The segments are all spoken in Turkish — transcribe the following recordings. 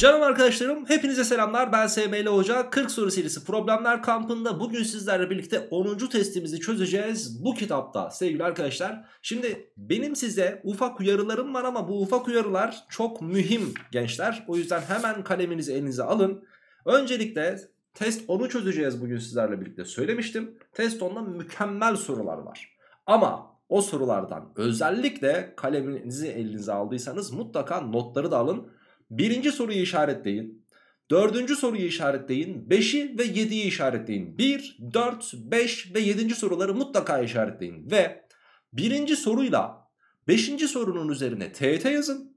Canım arkadaşlarım hepinize selamlar ben SML Hoca 40 soru serisi problemler kampında bugün sizlerle birlikte 10. testimizi çözeceğiz bu kitapta sevgili arkadaşlar. Şimdi benim size ufak uyarılarım var ama bu ufak uyarılar çok mühim gençler o yüzden hemen kaleminizi elinize alın. Öncelikle test 10'u çözeceğiz bugün sizlerle birlikte söylemiştim test 10'da mükemmel sorular var ama o sorulardan özellikle kaleminizi elinize aldıysanız mutlaka notları da alın. Birinci soruyu işaretleyin. Dördüncü soruyu işaretleyin. Beşi ve yediyi işaretleyin. Bir, dört, beş ve yedinci soruları mutlaka işaretleyin. Ve birinci soruyla beşinci sorunun üzerine TET yazın.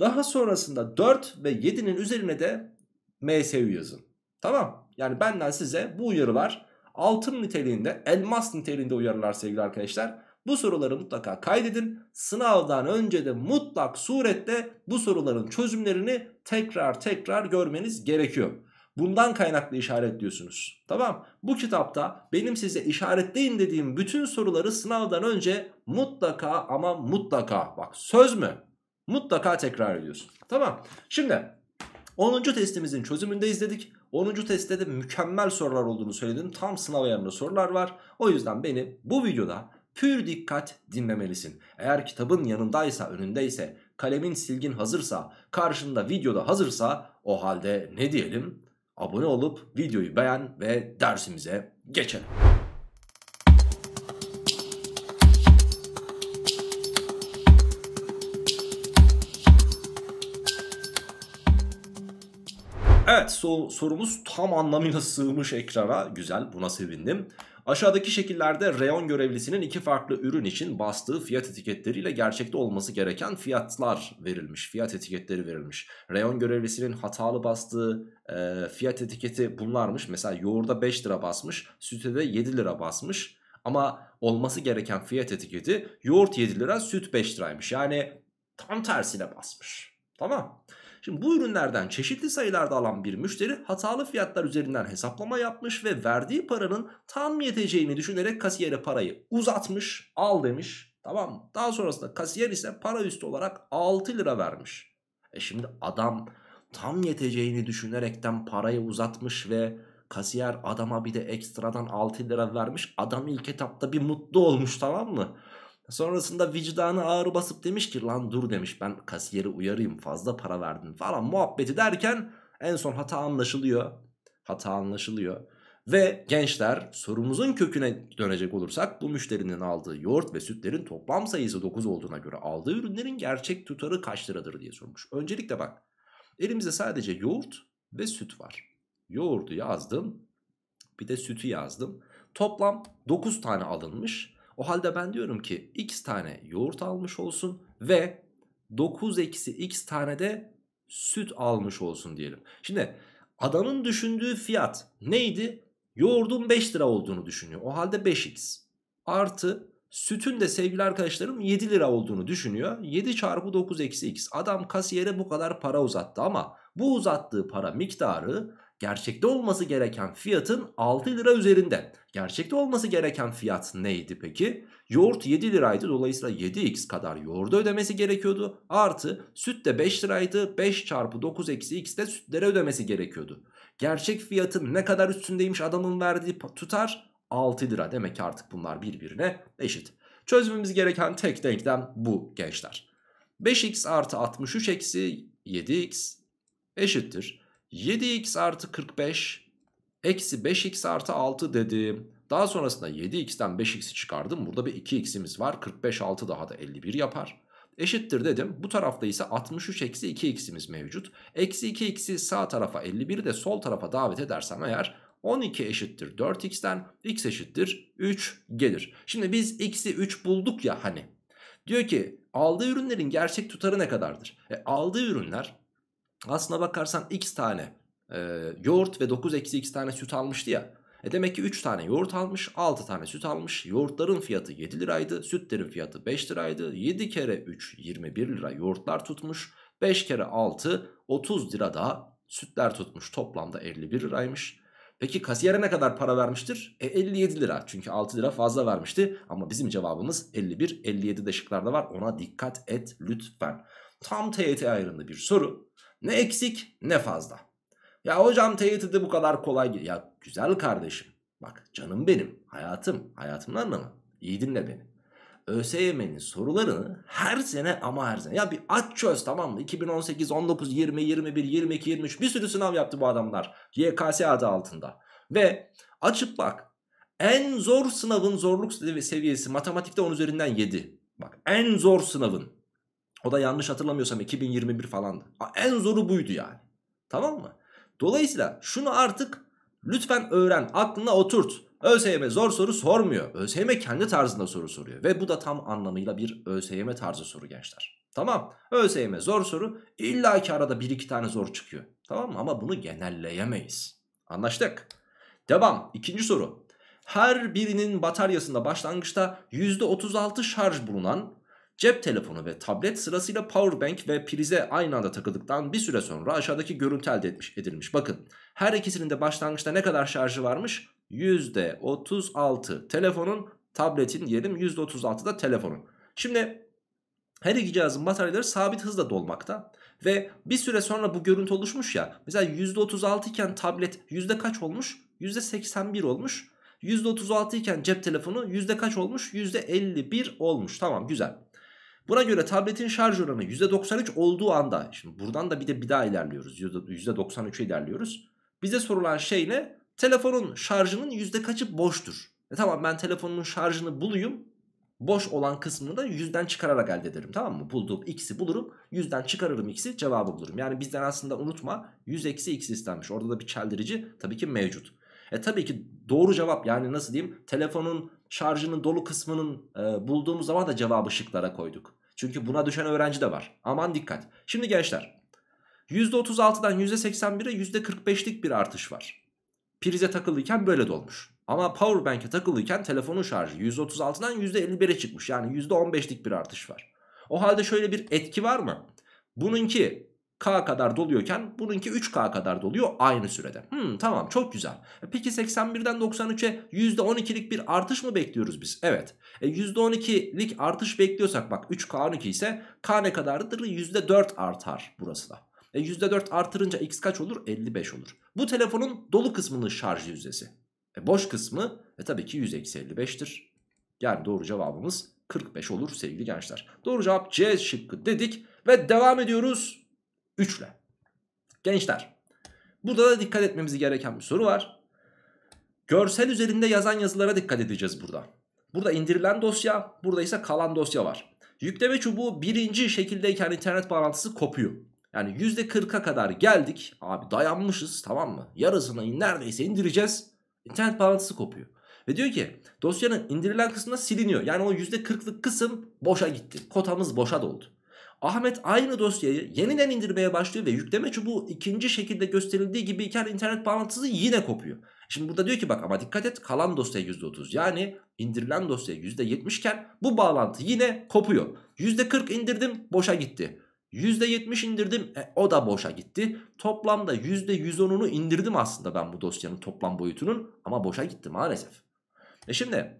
Daha sonrasında dört ve yedi'nin üzerine de MSU yazın. Tamam. Yani benden size bu uyarılar altın niteliğinde, elmas niteliğinde uyarılar sevgili arkadaşlar. Bu soruları mutlaka kaydedin. Sınavdan önce de mutlak surette bu soruların çözümlerini tekrar tekrar görmeniz gerekiyor. Bundan kaynaklı işaretliyorsunuz. Tamam. Bu kitapta benim size işaretleyin dediğim bütün soruları sınavdan önce mutlaka ama mutlaka bak söz mü? Mutlaka tekrar ediyorsun. Tamam. Şimdi 10. testimizin çözümünde izledik. 10. testte de mükemmel sorular olduğunu söyledim. Tam sınav ayarında sorular var. O yüzden beni bu videoda pür dikkat dinlemelisin. Eğer kitabın yanındaysa, önündeyse, kalemin silgin hazırsa, karşında videoda hazırsa o halde ne diyelim? Abone olup videoyu beğen ve dersimize geçelim. Evet sorumuz tam anlamıyla sığmış ekrana. Güzel buna sevindim. Aşağıdaki şekillerde reyon görevlisinin iki farklı ürün için bastığı fiyat etiketleriyle gerçekte olması gereken fiyatlar verilmiş. Fiyat etiketleri verilmiş. Reyon görevlisinin hatalı bastığı e, fiyat etiketi bunlarmış. Mesela yoğurda 5 lira basmış, sütte de 7 lira basmış. Ama olması gereken fiyat etiketi yoğurt 7 lira, süt 5 liraymış. Yani tam tersine basmış. Tamam. Şimdi bu ürünlerden çeşitli sayılarda alan bir müşteri hatalı fiyatlar üzerinden hesaplama yapmış ve verdiği paranın tam yeteceğini düşünerek kasiyere parayı uzatmış al demiş tamam mı? Daha sonrasında kasiyer ise para üstü olarak 6 lira vermiş. E şimdi adam tam yeteceğini düşünerekten parayı uzatmış ve kasiyer adama bir de ekstradan 6 lira vermiş. Adam ilk etapta bir mutlu olmuş tamam mı? Sonrasında vicdanı ağır basıp demiş ki lan dur demiş ben kasiyeri uyarayım fazla para verdin falan muhabbeti derken en son hata anlaşılıyor. Hata anlaşılıyor. Ve gençler sorumuzun köküne dönecek olursak bu müşterinin aldığı yoğurt ve sütlerin toplam sayısı 9 olduğuna göre aldığı ürünlerin gerçek tutarı kaç liradır diye sormuş. Öncelikle bak elimizde sadece yoğurt ve süt var. Yoğurdu yazdım bir de sütü yazdım. Toplam 9 tane alınmış o halde ben diyorum ki x tane yoğurt almış olsun ve 9 eksi x tane de süt almış olsun diyelim. Şimdi adamın düşündüğü fiyat neydi? Yoğurdun 5 lira olduğunu düşünüyor. O halde 5x artı sütün de sevgili arkadaşlarım 7 lira olduğunu düşünüyor. 7 çarpı 9 eksi x. Adam kasiyere bu kadar para uzattı ama bu uzattığı para miktarı gerçekte olması gereken fiyatın 6 lira üzerinde. Gerçekte olması gereken fiyat neydi peki? Yoğurt 7 liraydı dolayısıyla 7x kadar yoğurda ödemesi gerekiyordu. Artı süt de 5 liraydı 5 çarpı 9 eksi x de sütlere ödemesi gerekiyordu. Gerçek fiyatın ne kadar üstündeymiş adamın verdiği tutar 6 lira demek ki artık bunlar birbirine eşit. Çözmemiz gereken tek denklem bu gençler. 5x artı 63 eksi 7x eşittir. 7x artı 45 eksi 5x artı 6 dedim. Daha sonrasında 7x'ten 5x'i çıkardım. Burada bir 2x'imiz var. 45 6 daha da 51 yapar. Eşittir dedim. Bu tarafta ise 63 eksi 2x'imiz mevcut. Eksi 2x'i sağ tarafa 51'i de sol tarafa davet edersem eğer 12 eşittir 4x'ten x eşittir 3 gelir. Şimdi biz x'i 3 bulduk ya hani. Diyor ki aldığı ürünlerin gerçek tutarı ne kadardır? E, aldığı ürünler aslına bakarsan x tane e, yoğurt ve 9 eksi x tane süt almıştı ya. E demek ki 3 tane yoğurt almış 6 tane süt almış. Yoğurtların fiyatı 7 liraydı sütlerin fiyatı 5 liraydı. 7 kere 3 21 lira yoğurtlar tutmuş. 5 kere 6 30 lira daha sütler tutmuş toplamda 51 liraymış. Peki kasiyere ne kadar para vermiştir? E 57 lira çünkü 6 lira fazla vermişti ama bizim cevabımız 51 57 de şıklarda var ona dikkat et lütfen. Tam TYT ayrımlı bir soru ne eksik ne fazla. Ya hocam teyit de bu kadar kolay. Ya güzel kardeşim. Bak canım benim. Hayatım. Hayatımın anlamı. İyi dinle beni. ÖSYM'nin sorularını her sene ama her sene. Ya bir aç çöz tamam mı? 2018, 19, 20, 21, 22, 23 bir sürü sınav yaptı bu adamlar. YKS adı altında. Ve açıp bak en zor sınavın zorluk seviyesi matematikte 10 üzerinden 7. Bak en zor sınavın o da yanlış hatırlamıyorsam 2021 falandı. En zoru buydu yani. Tamam mı? Dolayısıyla şunu artık lütfen öğren, aklına oturt. ÖSYM zor soru sormuyor. ÖSYM kendi tarzında soru soruyor. Ve bu da tam anlamıyla bir ÖSYM tarzı soru gençler. Tamam ÖSYM zor soru illa ki arada bir iki tane zor çıkıyor. Tamam mı? Ama bunu genelleyemeyiz. Anlaştık. Devam. İkinci soru. Her birinin bataryasında başlangıçta %36 şarj bulunan Cep telefonu ve tablet sırasıyla powerbank ve prize aynı anda takıldıktan bir süre sonra aşağıdaki görüntü elde etmiş, edilmiş. Bakın her ikisinin de başlangıçta ne kadar şarjı varmış? %36 telefonun, tabletin diyelim %36 da telefonun. Şimdi her iki cihazın bataryaları sabit hızla dolmakta. Ve bir süre sonra bu görüntü oluşmuş ya. Mesela %36 iken tablet yüzde kaç olmuş? %81 olmuş. %36 iken cep telefonu yüzde kaç olmuş? %51 olmuş. Tamam güzel. Buna göre tabletin şarj oranı %93 olduğu anda şimdi buradan da bir de bir daha ilerliyoruz. %93'e ilerliyoruz. Bize sorulan şey ne? Telefonun şarjının yüzde kaçı boştur? E tamam ben telefonun şarjını bulayım. Boş olan kısmını da yüzden çıkararak elde ederim tamam mı? Bulduğum x'i bulurum. Yüzden çıkarırım x'i cevabı bulurum. Yani bizden aslında unutma 100 eksi x istenmiş. Orada da bir çeldirici tabii ki mevcut. E tabii ki doğru cevap yani nasıl diyeyim telefonun şarjının dolu kısmının e, bulduğumuz zaman da cevabı şıklara koyduk. Çünkü buna düşen öğrenci de var. Aman dikkat. Şimdi gençler %36'dan %81'e %45'lik bir artış var. Prize takılıyken böyle dolmuş. Ama powerbank'e takılıyken telefonun şarjı %36'dan %51'e çıkmış. Yani %15'lik bir artış var. O halde şöyle bir etki var mı? Bununki K kadar doluyorken bununki 3K kadar doluyor aynı sürede. Hmm, tamam çok güzel. E, peki 81'den 93'e %12'lik bir artış mı bekliyoruz biz? Evet. E, %12'lik artış bekliyorsak bak 3K12 ise K ne kadardır? %4 artar burası da. E, %4 artırınca x kaç olur? 55 olur. Bu telefonun dolu kısmının şarj yüzdesi. E, boş kısmı e, tabii ki 100-55'tir. Yani doğru cevabımız 45 olur sevgili gençler. Doğru cevap C şıkkı dedik ve devam ediyoruz. 3 ile. Gençler burada da dikkat etmemiz gereken bir soru var. Görsel üzerinde yazan yazılara dikkat edeceğiz burada. Burada indirilen dosya, burada ise kalan dosya var. Yükleme çubuğu birinci şekildeyken internet bağlantısı kopuyor. Yani %40'a kadar geldik. Abi dayanmışız tamam mı? Yarısını in, neredeyse indireceğiz. İnternet bağlantısı kopuyor. Ve diyor ki dosyanın indirilen kısmında siliniyor. Yani o %40'lık kısım boşa gitti. Kotamız boşa doldu. Ahmet aynı dosyayı yeniden indirmeye başlıyor ve yükleme çubuğu ikinci şekilde gösterildiği gibi iken internet bağlantısı yine kopuyor. Şimdi burada diyor ki bak ama dikkat et kalan dosya %30 yani indirilen dosya %70 iken bu bağlantı yine kopuyor. %40 indirdim boşa gitti. %70 indirdim e, o da boşa gitti. Toplamda %110'unu indirdim aslında ben bu dosyanın toplam boyutunun ama boşa gitti maalesef. E şimdi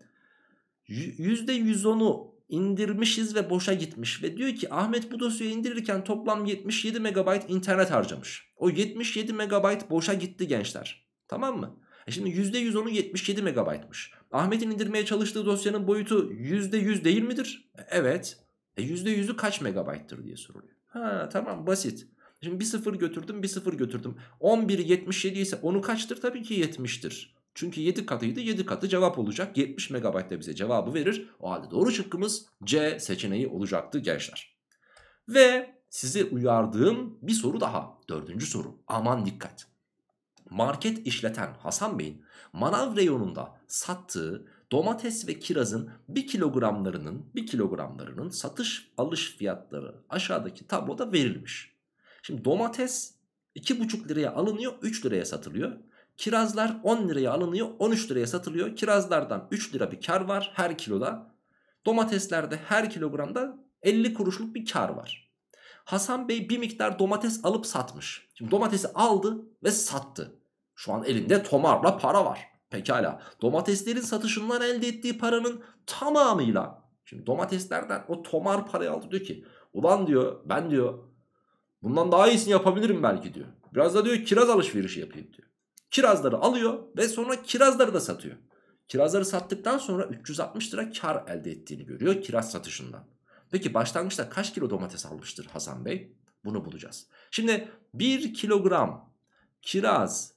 %110'u indirmişiz ve boşa gitmiş. Ve diyor ki Ahmet bu dosyayı indirirken toplam 77 MB internet harcamış. O 77 MB boşa gitti gençler. Tamam mı? E şimdi onu 77 MB'mış. Ahmet'in indirmeye çalıştığı dosyanın boyutu %100 değil midir? E, evet. E %100'ü kaç megabayttır diye soruluyor. Ha tamam basit. Şimdi bir sıfır götürdüm bir sıfır götürdüm. 11 77 ise onu kaçtır? Tabii ki 70'tir. Çünkü 7 katıydı 7 katı cevap olacak. 70 MB de bize cevabı verir. O halde doğru şıkkımız C seçeneği olacaktı gençler. Ve sizi uyardığım bir soru daha. Dördüncü soru. Aman dikkat. Market işleten Hasan Bey'in manav reyonunda sattığı domates ve kirazın 1 kilogramlarının 1 kilogramlarının satış alış fiyatları aşağıdaki tabloda verilmiş. Şimdi domates 2,5 liraya alınıyor 3 liraya satılıyor. Kirazlar 10 liraya alınıyor 13 liraya satılıyor. Kirazlardan 3 lira bir kar var her kiloda. Domateslerde her kilogramda 50 kuruşluk bir kar var. Hasan Bey bir miktar domates alıp satmış. Şimdi domatesi aldı ve sattı. Şu an elinde tomarla para var. Pekala domateslerin satışından elde ettiği paranın tamamıyla. Şimdi domateslerden o tomar parayı aldı diyor ki. Ulan diyor ben diyor bundan daha iyisini yapabilirim belki diyor. Biraz da diyor kiraz alışverişi yapayım diyor. Kirazları alıyor ve sonra kirazları da satıyor. Kirazları sattıktan sonra 360 lira kar elde ettiğini görüyor kiraz satışından. Peki başlangıçta kaç kilo domates almıştır Hasan Bey? Bunu bulacağız. Şimdi 1 kilogram kiraz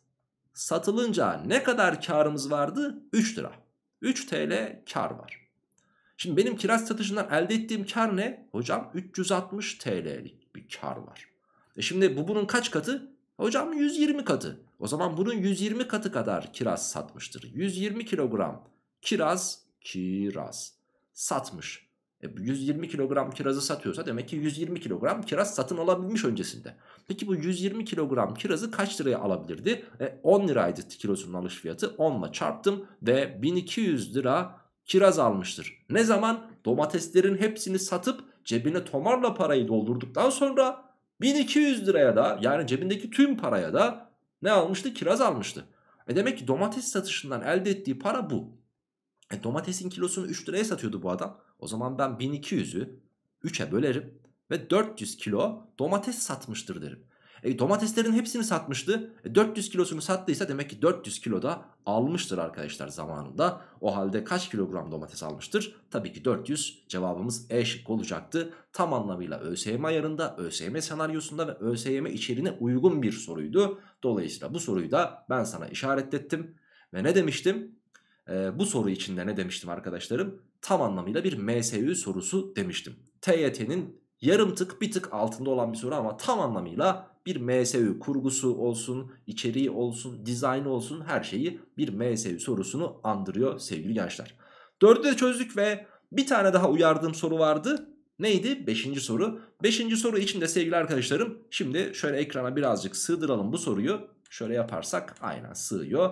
satılınca ne kadar karımız vardı? 3 lira. 3 TL kar var. Şimdi benim kiraz satışından elde ettiğim kar ne? Hocam 360 TL'lik bir kar var. E şimdi bu bunun kaç katı? Hocam 120 katı. O zaman bunun 120 katı kadar kiraz satmıştır. 120 kilogram kiraz, kiraz satmış. E 120 kilogram kirazı satıyorsa demek ki 120 kilogram kiraz satın alabilmiş öncesinde. Peki bu 120 kilogram kirazı kaç liraya alabilirdi? E 10 liraydı kilosunun alış fiyatı. 10 ile çarptım ve 1200 lira kiraz almıştır. Ne zaman? Domateslerin hepsini satıp cebine tomarla parayı doldurduktan sonra 1200 liraya da yani cebindeki tüm paraya da ne almıştı? Kiraz almıştı. E demek ki domates satışından elde ettiği para bu. E domatesin kilosunu 3 liraya satıyordu bu adam. O zaman ben 1200'ü 3'e bölerim ve 400 kilo domates satmıştır derim. E, domateslerin hepsini satmıştı. E, 400 kilosunu sattıysa demek ki 400 kilo da almıştır arkadaşlar zamanında. O halde kaç kilogram domates almıştır? Tabii ki 400 cevabımız E şıkkı olacaktı. Tam anlamıyla ÖSYM ayarında, ÖSYM senaryosunda ve ÖSYM içeriğine uygun bir soruydu. Dolayısıyla bu soruyu da ben sana işaretlettim. Ve ne demiştim? E, bu soru içinde ne demiştim arkadaşlarım? Tam anlamıyla bir MSU sorusu demiştim. TYT'nin yarım tık bir tık altında olan bir soru ama tam anlamıyla bir MSU kurgusu olsun, içeriği olsun, dizaynı olsun her şeyi bir MSU sorusunu andırıyor sevgili gençler. Dördü de çözdük ve bir tane daha uyardığım soru vardı. Neydi? Beşinci soru. Beşinci soru için de sevgili arkadaşlarım şimdi şöyle ekrana birazcık sığdıralım bu soruyu. Şöyle yaparsak aynen sığıyor.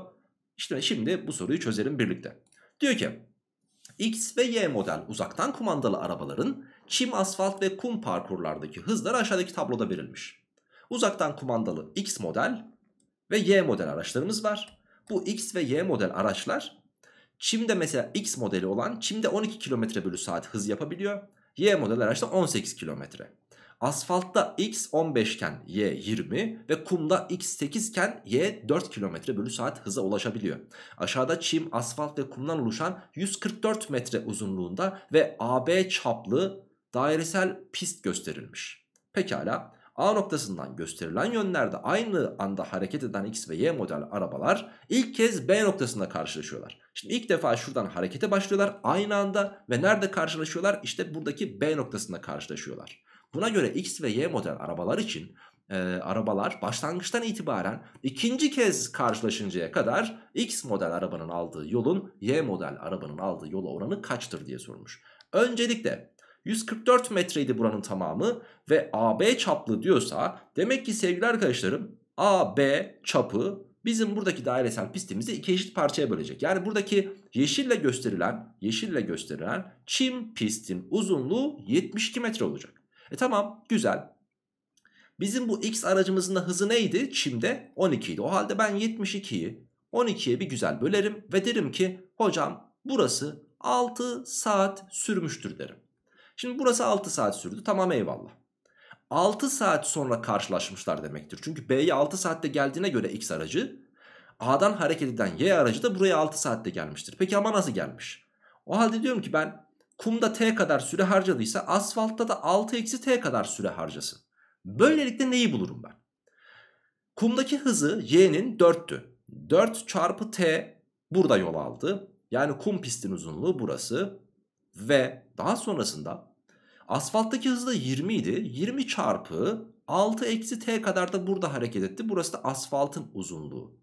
İşte şimdi bu soruyu çözelim birlikte. Diyor ki X ve Y model uzaktan kumandalı arabaların çim, asfalt ve kum parkurlardaki hızlar aşağıdaki tabloda verilmiş. Uzaktan kumandalı X model ve Y model araçlarımız var. Bu X ve Y model araçlar Çim'de mesela X modeli olan Çim'de 12 km bölü saat hız yapabiliyor. Y model araçta 18 kilometre. Asfaltta X 15 iken Y 20 ve kumda X 8 iken Y 4 km bölü saat hıza ulaşabiliyor. Aşağıda çim, asfalt ve kumdan oluşan 144 metre uzunluğunda ve AB çaplı dairesel pist gösterilmiş. Pekala A noktasından gösterilen yönlerde aynı anda hareket eden X ve Y model arabalar ilk kez B noktasında karşılaşıyorlar. Şimdi ilk defa şuradan harekete başlıyorlar aynı anda ve nerede karşılaşıyorlar? İşte buradaki B noktasında karşılaşıyorlar. Buna göre X ve Y model arabalar için e, arabalar başlangıçtan itibaren ikinci kez karşılaşıncaya kadar X model arabanın aldığı yolun Y model arabanın aldığı yola oranı kaçtır diye sormuş. Öncelikle 144 metreydi buranın tamamı ve AB çaplı diyorsa demek ki sevgili arkadaşlarım AB çapı bizim buradaki dairesel pistimizi iki eşit parçaya bölecek. Yani buradaki yeşille gösterilen, yeşille gösterilen çim pistin uzunluğu 72 metre olacak. E tamam güzel. Bizim bu X aracımızın da hızı neydi? Çimde 12 idi. O halde ben 72'yi 12'ye bir güzel bölerim ve derim ki hocam burası 6 saat sürmüştür derim. Şimdi burası 6 saat sürdü tamam eyvallah. 6 saat sonra karşılaşmışlar demektir. Çünkü B'ye 6 saatte geldiğine göre X aracı A'dan hareket eden Y aracı da buraya 6 saatte gelmiştir. Peki ama nasıl gelmiş? O halde diyorum ki ben kumda T kadar süre harcadıysa asfaltta da 6 eksi T kadar süre harcasın. Böylelikle neyi bulurum ben? Kumdaki hızı Y'nin 4'tü. 4 çarpı T burada yol aldı. Yani kum pistin uzunluğu burası. Ve daha sonrasında asfalttaki hız da 20 idi. 20 çarpı 6 eksi t kadar da burada hareket etti. Burası da asfaltın uzunluğu.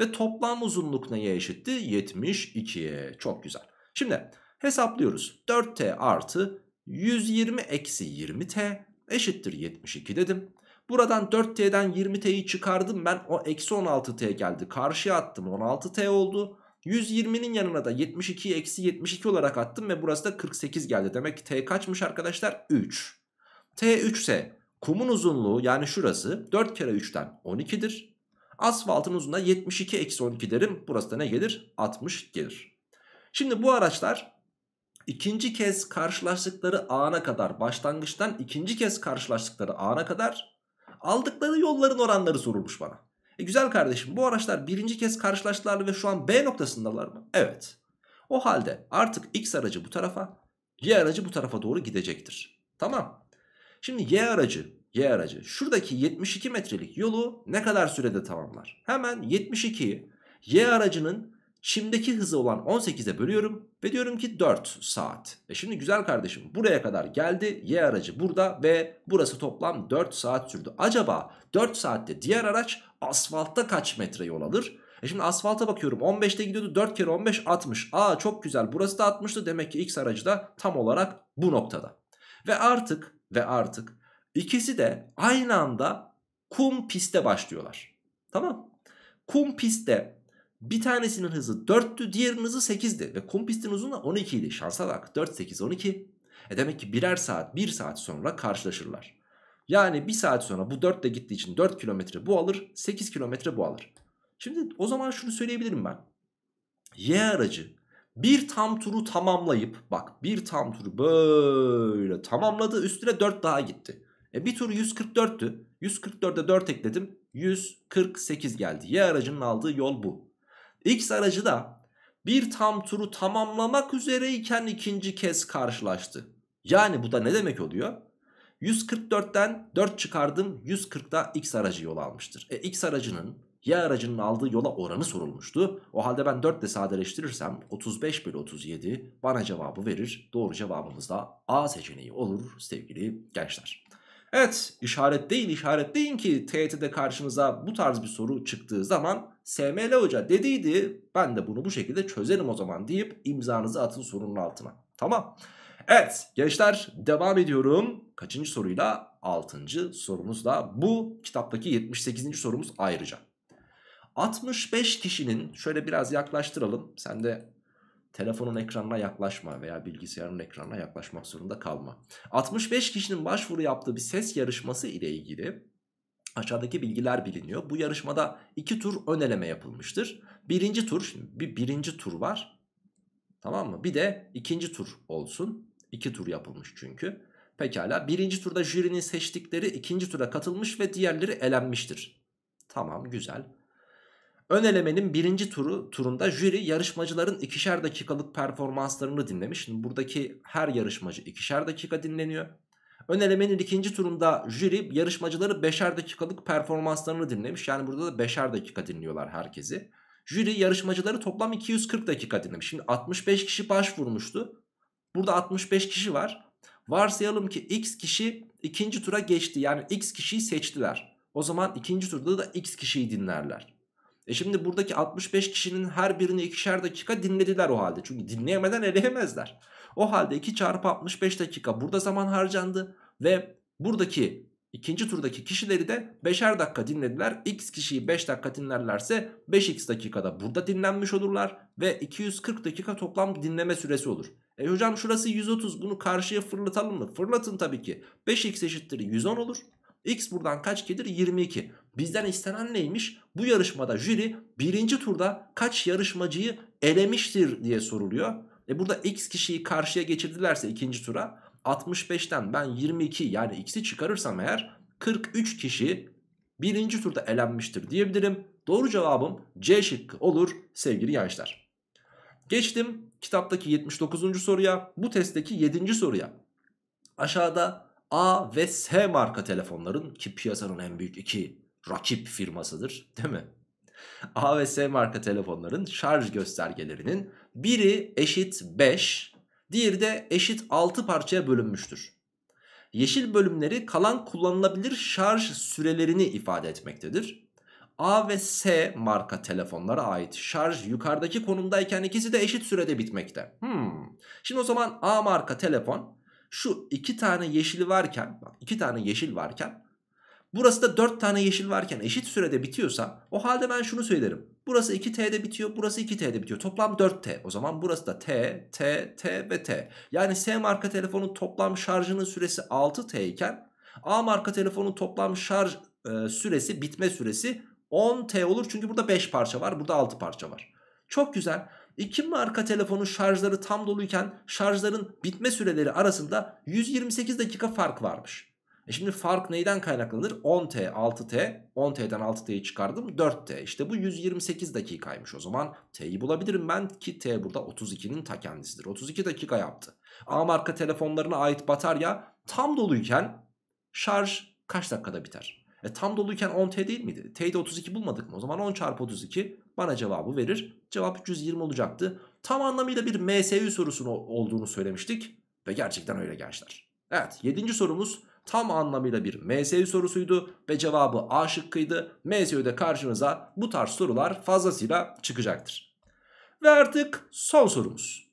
Ve toplam uzunluk neye eşitti? 72'ye. Çok güzel. Şimdi hesaplıyoruz. 4t artı 120 eksi 20t eşittir 72 dedim. Buradan 4t'den 20t'yi çıkardım ben o eksi 16t geldi karşıya attım 16t oldu. 120'nin yanına da 72'yi eksi 72 olarak attım ve burası da 48 geldi. Demek ki t kaçmış arkadaşlar? 3. T 3 ise kumun uzunluğu yani şurası 4 kere 3'ten 12'dir. Asfaltın uzunluğuna 72 eksi 12 derim. Burası da ne gelir? 60 gelir. Şimdi bu araçlar ikinci kez karşılaştıkları ana kadar başlangıçtan ikinci kez karşılaştıkları ana kadar aldıkları yolların oranları sorulmuş bana. E güzel kardeşim bu araçlar birinci kez karşılaştılar ve şu an B noktasındalar mı? Evet. O halde artık X aracı bu tarafa, Y aracı bu tarafa doğru gidecektir. Tamam. Şimdi Y aracı, Y aracı şuradaki 72 metrelik yolu ne kadar sürede tamamlar? Hemen 72'yi Y aracının Şimdiki hızı olan 18'e bölüyorum ve diyorum ki 4 saat. E şimdi güzel kardeşim buraya kadar geldi. Y aracı burada ve burası toplam 4 saat sürdü. Acaba 4 saatte diğer araç asfaltta kaç metre yol alır? E şimdi asfalta bakıyorum 15'te gidiyordu 4 kere 15 60. Aa çok güzel burası da 60'tı demek ki X aracı da tam olarak bu noktada. Ve artık ve artık ikisi de aynı anda kum piste başlıyorlar. Tamam. Kum pistte bir tanesinin hızı 4'tü diğerinin hızı 8'di. Ve kum uzunluğu 12 idi. Şansa bak 4, 8, 12. E demek ki birer saat 1 saat sonra karşılaşırlar. Yani 1 saat sonra bu 4 ile gittiği için 4 kilometre bu alır 8 kilometre bu alır. Şimdi o zaman şunu söyleyebilirim ben. Y aracı bir tam turu tamamlayıp bak bir tam turu böyle tamamladı üstüne 4 daha gitti. E bir turu 144'tü. 144'e 4 ekledim. 148 geldi. Y aracının aldığı yol bu. X aracı da bir tam turu tamamlamak üzereyken ikinci kez karşılaştı. Yani bu da ne demek oluyor? 144'ten 4 çıkardım 140'da x aracı yol almıştır. E x aracının y aracının aldığı yola oranı sorulmuştu. O halde ben 4 ile sadeleştirirsem 35 bölü 37 bana cevabı verir. Doğru cevabımız da A seçeneği olur sevgili gençler. Evet işaret değil, işaret değil ki TYT'de karşınıza bu tarz bir soru çıktığı zaman SML Hoca dediydi ben de bunu bu şekilde çözerim o zaman deyip imzanızı atın sorunun altına. Tamam. Evet gençler devam ediyorum. Kaçıncı soruyla? Altıncı sorumuzla bu kitaptaki 78. sorumuz ayrıca. 65 kişinin şöyle biraz yaklaştıralım. Sen de telefonun ekranına yaklaşma veya bilgisayarın ekranına yaklaşmak zorunda kalma. 65 kişinin başvuru yaptığı bir ses yarışması ile ilgili aşağıdaki bilgiler biliniyor. Bu yarışmada iki tur ön eleme yapılmıştır. Birinci tur, şimdi bir birinci tur var. Tamam mı? Bir de ikinci tur olsun. İki tur yapılmış çünkü. Pekala birinci turda jürinin seçtikleri ikinci tura katılmış ve diğerleri elenmiştir. Tamam güzel. Ön elemenin birinci turu turunda jüri yarışmacıların ikişer dakikalık performanslarını dinlemiş. Şimdi buradaki her yarışmacı ikişer dakika dinleniyor. Ön elemenin ikinci turunda jüri yarışmacıları beşer dakikalık performanslarını dinlemiş. Yani burada da beşer dakika dinliyorlar herkesi. Jüri yarışmacıları toplam 240 dakika dinlemiş. Şimdi 65 kişi başvurmuştu. Burada 65 kişi var. Varsayalım ki x kişi ikinci tura geçti. Yani x kişiyi seçtiler. O zaman ikinci turda da x kişiyi dinlerler. E şimdi buradaki 65 kişinin her birini ikişer dakika dinlediler o halde. Çünkü dinleyemeden eleyemezler. O halde 2 çarpı 65 dakika burada zaman harcandı. Ve buradaki ikinci turdaki kişileri de 5'er dakika dinlediler. X kişiyi 5 dakika dinlerlerse 5x dakikada burada dinlenmiş olurlar. Ve 240 dakika toplam dinleme süresi olur. E hocam şurası 130 bunu karşıya fırlatalım mı? Fırlatın tabii ki. 5x eşittir 110 olur. X buradan kaç gelir? 22. Bizden istenen neymiş? Bu yarışmada jüri birinci turda kaç yarışmacıyı elemiştir diye soruluyor. E burada X kişiyi karşıya geçirdilerse ikinci tura 65'ten ben 22 yani X'i çıkarırsam eğer 43 kişi birinci turda elenmiştir diyebilirim. Doğru cevabım C şıkkı olur sevgili gençler. Geçtim kitaptaki 79. soruya bu testteki 7. soruya. Aşağıda A ve S marka telefonların ki piyasanın en büyük iki rakip firmasıdır değil mi? A ve S marka telefonların şarj göstergelerinin biri eşit 5, diğeri de eşit 6 parçaya bölünmüştür. Yeşil bölümleri kalan kullanılabilir şarj sürelerini ifade etmektedir. A ve S marka telefonlara ait şarj yukarıdaki konumdayken ikisi de eşit sürede bitmekte. Hmm. Şimdi o zaman A marka telefon şu iki tane yeşili varken bak iki tane yeşil varken burası da dört tane yeşil varken eşit sürede bitiyorsa o halde ben şunu söylerim. Burası 2T'de bitiyor burası 2T'de bitiyor toplam 4T o zaman burası da T, T, T ve T. Yani S marka telefonun toplam şarjının süresi 6T iken A marka telefonun toplam şarj e, süresi bitme süresi 10T olur çünkü burada 5 parça var burada 6 parça var. Çok güzel. İki marka telefonun şarjları tam doluyken şarjların bitme süreleri arasında 128 dakika fark varmış. E şimdi fark neyden kaynaklanır? 10T 6T 10T'den 6T'yi çıkardım 4T İşte bu 128 dakikaymış o zaman T'yi bulabilirim ben ki T burada 32'nin ta kendisidir 32 dakika yaptı. A marka telefonlarına ait batarya tam doluyken şarj kaç dakikada biter? E, tam doluyken 10t değil miydi? T'de 32 bulmadık mı? O zaman 10 çarpı 32 bana cevabı verir. Cevap 320 olacaktı. Tam anlamıyla bir MSU sorusunun olduğunu söylemiştik. Ve gerçekten öyle gençler. Evet 7. sorumuz tam anlamıyla bir MSU sorusuydu ve cevabı A şıkkıydı. MSU'da karşınıza bu tarz sorular fazlasıyla çıkacaktır. Ve artık son sorumuz.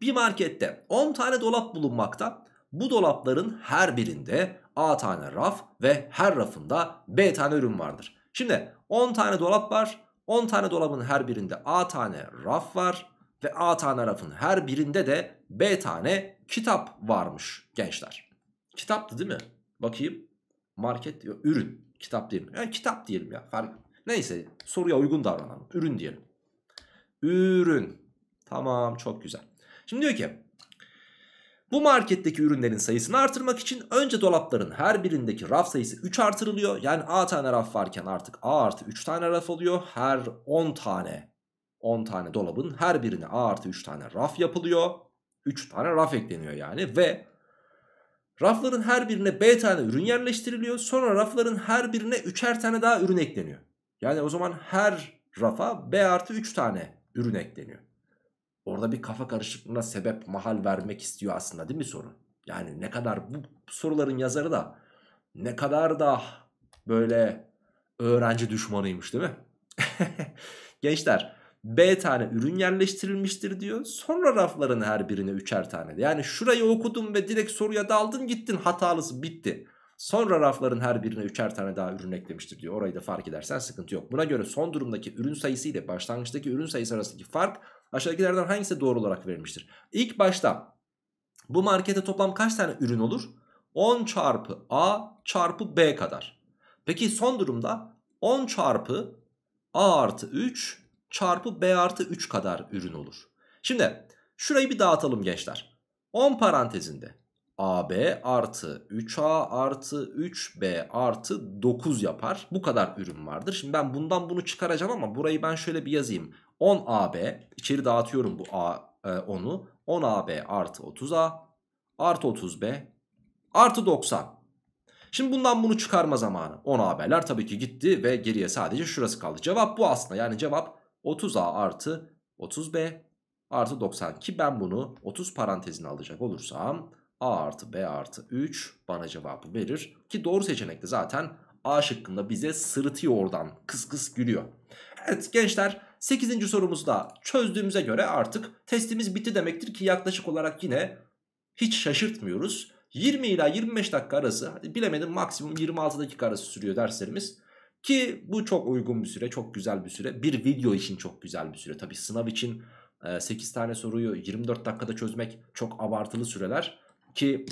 Bir markette 10 tane dolap bulunmakta bu dolapların her birinde A tane raf ve her rafında B tane ürün vardır. Şimdi 10 tane dolap var. 10 tane dolabın her birinde A tane raf var ve A tane rafın her birinde de B tane kitap varmış gençler. Kitaptı değil mi? Bakayım. Market diyor. Ürün. Kitap diyelim. Yani kitap diyelim ya. Fark. Neyse soruya uygun davranalım. Ürün diyelim. Ürün. Tamam çok güzel. Şimdi diyor ki bu marketteki ürünlerin sayısını artırmak için önce dolapların her birindeki raf sayısı 3 artırılıyor. Yani A tane raf varken artık A artı 3 tane raf oluyor. Her 10 tane 10 tane dolabın her birine A artı 3 tane raf yapılıyor. 3 tane raf ekleniyor yani ve rafların her birine B tane ürün yerleştiriliyor. Sonra rafların her birine 3'er tane daha ürün ekleniyor. Yani o zaman her rafa B artı 3 tane ürün ekleniyor. Orada bir kafa karışıklığına sebep mahal vermek istiyor aslında değil mi soru? Yani ne kadar bu soruların yazarı da ne kadar da böyle öğrenci düşmanıymış değil mi? Gençler B tane ürün yerleştirilmiştir diyor. Sonra rafların her birine üçer tane. De. Yani şurayı okudun ve direkt soruya daldın gittin hatalısı bitti. Sonra rafların her birine üçer tane daha ürün eklemiştir diyor. Orayı da fark edersen sıkıntı yok. Buna göre son durumdaki ürün sayısı ile başlangıçtaki ürün sayısı arasındaki fark Aşağıdakilerden hangisi doğru olarak verilmiştir? İlk başta bu markete toplam kaç tane ürün olur? 10 çarpı A çarpı B kadar. Peki son durumda 10 çarpı A artı 3 çarpı B artı 3 kadar ürün olur. Şimdi şurayı bir dağıtalım gençler. 10 parantezinde AB artı 3A artı 3B artı 9 yapar. Bu kadar ürün vardır. Şimdi ben bundan bunu çıkaracağım ama burayı ben şöyle bir yazayım. 10AB içeri dağıtıyorum bu A, e, 10'u. 10AB artı 30A artı 30B artı 90. Şimdi bundan bunu çıkarma zamanı. 10AB'ler tabii ki gitti ve geriye sadece şurası kaldı. Cevap bu aslında. Yani cevap 30A artı 30B artı 90 ki ben bunu 30 parantezine alacak olursam A artı B artı 3 bana cevabı verir. Ki doğru seçenekte zaten A şıkkında bize sırıtıyor oradan kıs kıs gülüyor. Evet gençler 8. sorumuzu da çözdüğümüze göre artık testimiz bitti demektir ki yaklaşık olarak yine hiç şaşırtmıyoruz. 20 ila 25 dakika arası hadi bilemedim maksimum 26 dakika arası sürüyor derslerimiz. Ki bu çok uygun bir süre çok güzel bir süre bir video için çok güzel bir süre tabi sınav için 8 e, tane soruyu 24 dakikada çözmek çok abartılı süreler ki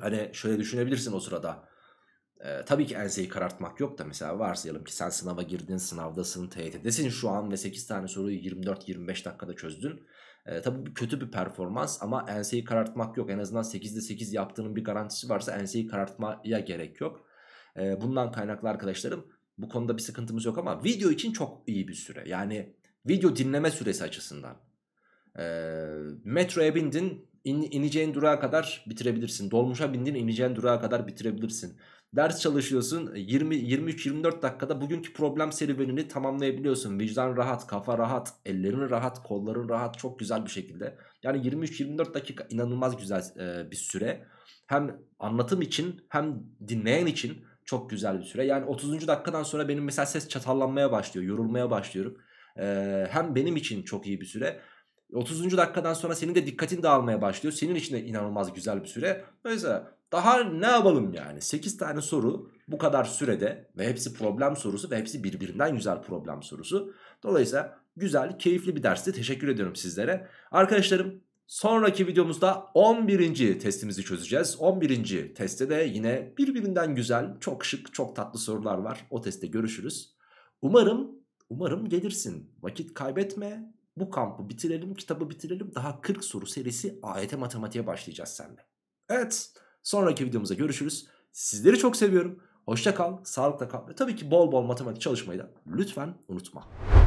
hani şöyle düşünebilirsin o sırada e, tabii ki enseyi karartmak yok da mesela varsayalım ki sen sınava girdin, sınavdasın, TYT'desin şu an ve 8 tane soruyu 24-25 dakikada çözdün. E, tabii kötü bir performans ama enseyi karartmak yok. En azından 8'de 8 yaptığının bir garantisi varsa enseyi karartmaya gerek yok. E, bundan kaynaklı arkadaşlarım bu konuda bir sıkıntımız yok ama video için çok iyi bir süre. Yani video dinleme süresi açısından. E, metroya bindin, in, ineceğin durağa kadar bitirebilirsin. Dolmuşa bindin, ineceğin durağa kadar bitirebilirsin Ders çalışıyorsun 20-23-24 e, dakikada bugünkü problem serüvenini tamamlayabiliyorsun. Vicdan rahat, kafa rahat, ellerin rahat, kolların rahat çok güzel bir şekilde. Yani 23-24 dakika inanılmaz güzel e, bir süre. Hem anlatım için hem dinleyen için çok güzel bir süre. Yani 30. dakikadan sonra benim mesela ses çatallanmaya başlıyor, yorulmaya başlıyorum. E, hem benim için çok iyi bir süre 30. dakikadan sonra senin de dikkatin dağılmaya başlıyor. Senin için de inanılmaz güzel bir süre. Mesela daha ne yapalım yani? 8 tane soru bu kadar sürede ve hepsi problem sorusu ve hepsi birbirinden güzel problem sorusu. Dolayısıyla güzel, keyifli bir dersti. Teşekkür ediyorum sizlere. Arkadaşlarım sonraki videomuzda 11. testimizi çözeceğiz. 11. testte de yine birbirinden güzel, çok şık, çok tatlı sorular var. O testte görüşürüz. Umarım, umarım gelirsin. Vakit kaybetme, bu kampı bitirelim, kitabı bitirelim. Daha 40 soru serisi AYT matematiğe başlayacağız seninle. Evet, sonraki videomuzda görüşürüz. Sizleri çok seviyorum. Hoşça kal, sağlıkla kal ve tabii ki bol bol matematik çalışmayı da lütfen unutma.